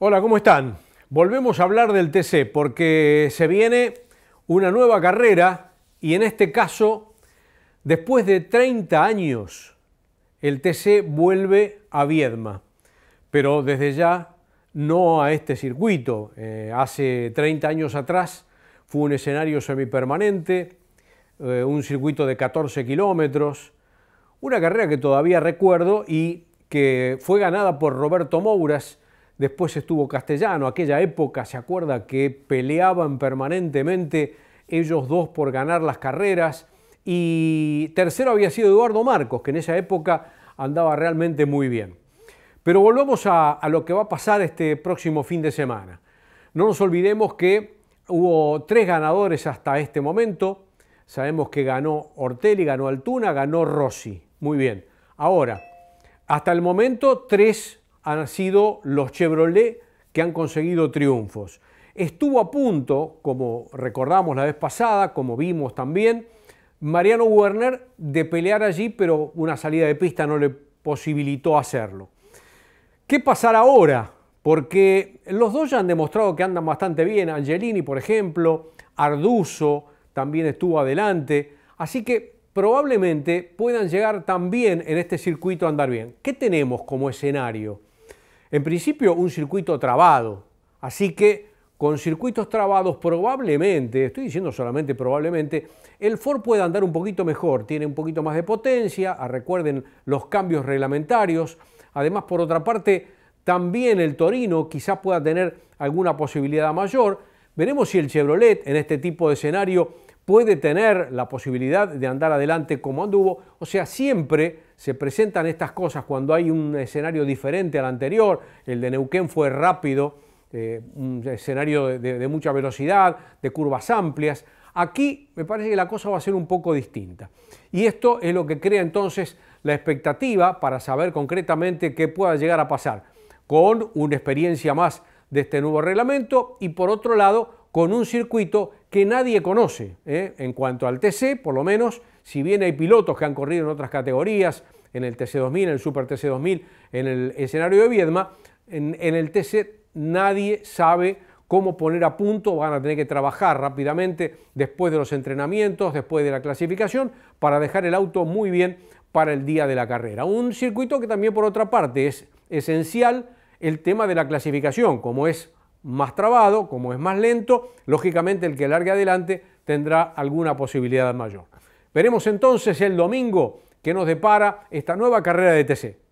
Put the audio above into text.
Hola, ¿cómo están? Volvemos a hablar del TC porque se viene una nueva carrera y en este caso, después de 30 años, el TC vuelve a Viedma, pero desde ya no a este circuito. Eh, hace 30 años atrás fue un escenario semipermanente, eh, un circuito de 14 kilómetros, una carrera que todavía recuerdo y que fue ganada por Roberto Mouras, después estuvo Castellano, aquella época se acuerda que peleaban permanentemente ellos dos por ganar las carreras y tercero había sido Eduardo Marcos, que en esa época andaba realmente muy bien. Pero volvamos a, lo que va a pasar este próximo fin de semana. No nos olvidemos que hubo tres ganadores hasta este momento. Sabemos que ganó Ortelli, ganó Altuna, ganó Rossi. Muy bien. Ahora, hasta el momento, tres han sido los Chevrolet que han conseguido triunfos. Estuvo a punto, como recordamos la vez pasada, como vimos también, Mariano Werner de pelear allí, pero una salida de pista no le posibilitó hacerlo. ¿Qué pasará ahora? Porque los dos ya han demostrado que andan bastante bien. Angelini, por ejemplo, Arduso también estuvo adelante. Así que probablemente puedan llegar también en este circuito a andar bien. ¿Qué tenemos como escenario? En principio un circuito trabado, así que con circuitos trabados probablemente, estoy diciendo solamente probablemente, el Ford puede andar un poquito mejor, tiene un poquito más de potencia, ah, recuerden los cambios reglamentarios, además por otra parte también el Torino quizás pueda tener alguna posibilidad mayor, veremos si el Chevrolet en este tipo de escenario puede tener la posibilidad de andar adelante como anduvo. O sea, siempre se presentan estas cosas cuando hay un escenario diferente al anterior. El de Neuquén fue rápido, eh, un escenario de, de mucha velocidad, de curvas amplias. Aquí me parece que la cosa va a ser un poco distinta. Y esto es lo que crea entonces la expectativa para saber concretamente qué pueda llegar a pasar con una experiencia más de este nuevo reglamento y por otro lado con un circuito que nadie conoce. ¿eh? En cuanto al TC, por lo menos, si bien hay pilotos que han corrido en otras categorías, en el TC2000, en el Super TC2000, en el escenario de Viedma, en el TC nadie sabe cómo poner a punto, van a tener que trabajar rápidamente después de los entrenamientos, después de la clasificación, para dejar el auto muy bien para el día de la carrera. Un circuito que también por otra parte es esencial el tema de la clasificación, como es más trabado, como es más lento, lógicamente el que largue adelante tendrá alguna posibilidad mayor. Veremos entonces el domingo que nos depara esta nueva carrera de TC.